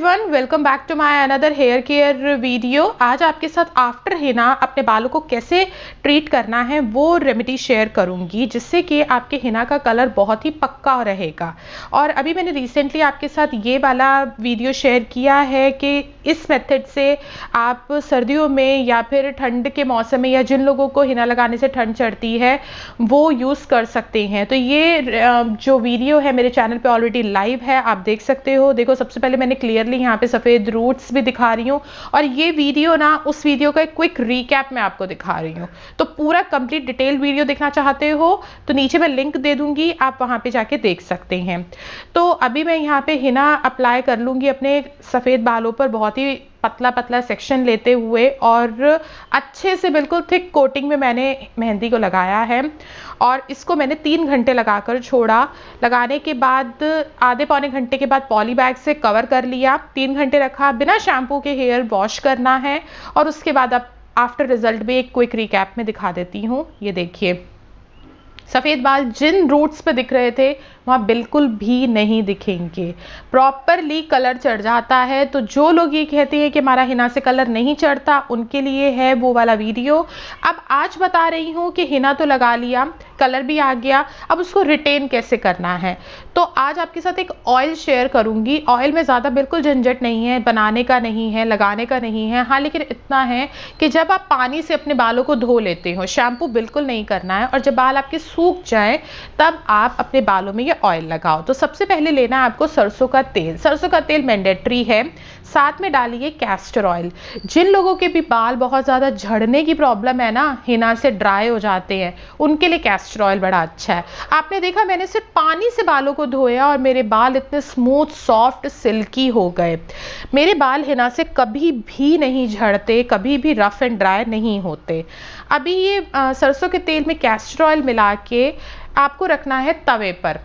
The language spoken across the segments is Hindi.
everyone welcome back to my another hair care video आज आपके साथ आफ्टर हिना अपने बालों को कैसे ट्रीट करना है वो रेमेडी शेयर करूंगी जिससे कि आपके हिना का कलर बहुत ही पक्का रहेगा और अभी मैंने रिसेंटली आपके साथ ये वाला वीडियो शेयर किया है कि इस मेथड से आप सर्दियों में या फिर ठंड के मौसम में या जिन लोगों को हिना लगाने से ठंड चढ़ती है वो यूज़ कर सकते हैं तो ये जो वीडियो है मेरे चैनल पर ऑलरेडी लाइव है आप देख सकते हो देखो सबसे पहले मैंने क्लियर डेफिनेटली यहाँ पे सफ़ेद रूट्स भी दिखा रही हूँ और ये वीडियो ना उस वीडियो का एक क्विक रीकैप मैं आपको दिखा रही हूँ तो पूरा कंप्लीट डिटेल वीडियो देखना चाहते हो तो नीचे मैं लिंक दे दूँगी आप वहाँ पर जाके देख सकते हैं तो अभी मैं यहाँ पर हिना अप्लाई कर लूँगी अपने सफ़ेद बालों पर बहुत ही पतला पतला सेक्शन लेते हुए और अच्छे से बिल्कुल थिक कोटिंग में मैंने मेहंदी को लगाया है और इसको मैंने तीन घंटे लगाकर छोड़ा लगाने के बाद आधे पौने घंटे के बाद पॉली बैग से कवर कर लिया तीन घंटे रखा बिना शैम्पू के हेयर वॉश करना है और उसके बाद अब आफ्टर रिजल्ट भी एक क्विक रिकैप में दिखा देती हूँ ये देखिए सफ़ेद बाल जिन रूट्स पे दिख रहे थे वहाँ बिल्कुल भी नहीं दिखेंगे प्रॉपरली कलर चढ़ जाता है तो जो लोग ये कहते हैं कि हमारा हिना से कलर नहीं चढ़ता उनके लिए है वो वाला वीडियो अब आज बता रही हूँ कि हिना तो लगा लिया कलर भी आ गया अब उसको रिटेन कैसे करना है तो आज आपके साथ एक ऑयल शेयर करूँगी ऑयल में ज़्यादा बिल्कुल झंझट नहीं है बनाने का नहीं है लगाने का नहीं है हाँ लेकिन इतना है कि जब आप पानी से अपने बालों को धो लेते हो शैम्पू बिल्कुल नहीं करना है और जब बाल आपके सूख जाए तब आप अपने बालों में ये ऑयल लगाओ तो सबसे पहले लेना है आपको सरसों का तेल सरसों का तेल मैंडेटरी है साथ में डालिए कैस्टर ऑयल जिन लोगों के भी बाल बहुत ज़्यादा झड़ने की प्रॉब्लम है ना हिना से ड्राई हो जाते हैं उनके लिए कैस्टर ऑयल बड़ा अच्छा है आपने देखा मैंने सिर्फ पानी से बालों को धोया और मेरे बाल इतने स्मूथ सॉफ्ट सिल्की हो गए मेरे बाल हिना से कभी भी नहीं झड़ते कभी भी रफ एंड ड्राई नहीं होते अभी ये सरसों के तेल में कैस्टर ऑयल मिला के आपको रखना है तवे पर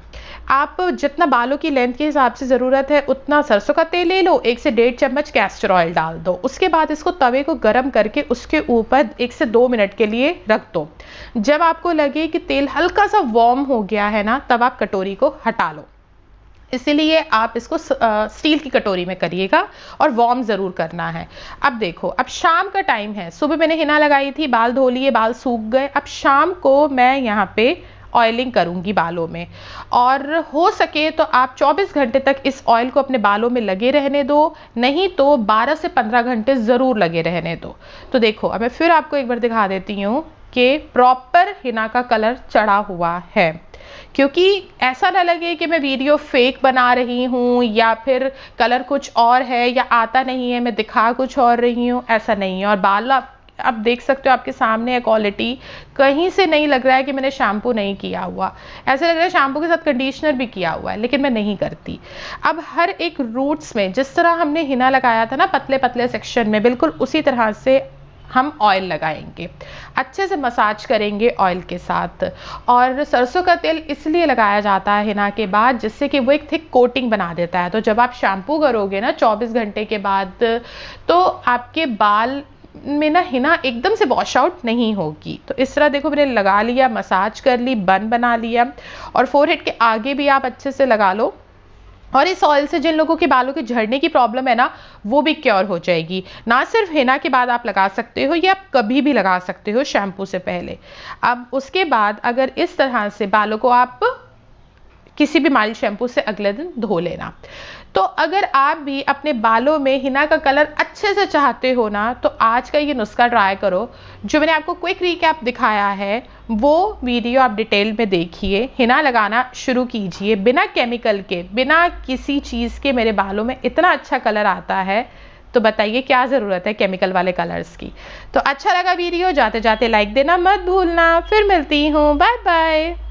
आप जितना बालों की लेंथ के हिसाब से ज़रूरत है उतना सरसों का तेल ले लो एक से डेढ़ चम्मच कैस्टर ऑयल डाल दो उसके बाद इसको तवे को गर्म करके उसके ऊपर एक से दो मिनट के लिए रख दो जब आपको लगे कि तेल हल्का सा वॉर्म हो गया है ना तब आप कटोरी को हटा लो इसीलिए आप इसको स्टील की कटोरी में करिएगा और वार्म ज़रूर करना है अब देखो अब शाम का टाइम है सुबह मैंने हिना लगाई थी बाल धो लिए बाल सूख गए अब शाम को मैं यहाँ पे ऑयलिंग करूँगी बालों में और हो सके तो आप 24 घंटे तक इस ऑयल को अपने बालों में लगे रहने दो नहीं तो 12 से 15 घंटे ज़रूर लगे रहने दो तो देखो अब मैं फिर आपको एक बार दिखा देती हूँ कि प्रॉपर हिना का कलर चढ़ा हुआ है क्योंकि ऐसा ना लगे कि मैं वीडियो फेक बना रही हूँ या फिर कलर कुछ और है या आता नहीं है मैं दिखा कुछ और रही हूँ ऐसा नहीं है और बाल आप आप देख सकते हो आपके सामने है क्वालिटी कहीं से नहीं लग रहा है कि मैंने शैम्पू नहीं किया हुआ ऐसा लग रहा है शैम्पू के साथ कंडीशनर भी किया हुआ है लेकिन मैं नहीं करती अब हर एक रूट्स में जिस तरह हमने हिना लगाया था ना पतले पतले सेक्शन में बिल्कुल उसी तरह से हम ऑयल लगाएंगे अच्छे से मसाज करेंगे ऑयल के साथ और सरसों का तेल इसलिए लगाया जाता है हिना के बाद जिससे कि वो एक थिक कोटिंग बना देता है तो जब आप शैम्पू करोगे ना 24 घंटे के बाद तो आपके बाल में ना हिना एकदम से वॉश आउट नहीं होगी तो इस तरह देखो मैंने लगा लिया मसाज कर ली बन बना लिया और फोरहेड के आगे भी आप अच्छे से लगा लो और इस ऑयल से जिन लोगों के बालों के झड़ने की प्रॉब्लम है ना वो भी क्योर हो जाएगी ना सिर्फ हिना के बाद आप लगा सकते हो या आप कभी भी लगा सकते हो शैम्पू से पहले अब उसके बाद अगर इस तरह से बालों को आप किसी भी माइल्ड शैम्पू से अगले दिन धो लेना तो अगर आप भी अपने बालों में हिना का कलर अच्छे से चाहते हो ना तो आज का ये नुस्खा ट्राई करो जो मैंने आपको क्विक रिकैप दिखाया है वो वीडियो आप डिटेल में देखिए हिना लगाना शुरू कीजिए बिना केमिकल के बिना किसी चीज़ के मेरे बालों में इतना अच्छा कलर आता है तो बताइए क्या ज़रूरत है केमिकल वाले कलर्स की तो अच्छा लगा वीडियो जाते जाते लाइक देना मत भूलना फिर मिलती हूँ बाय बाय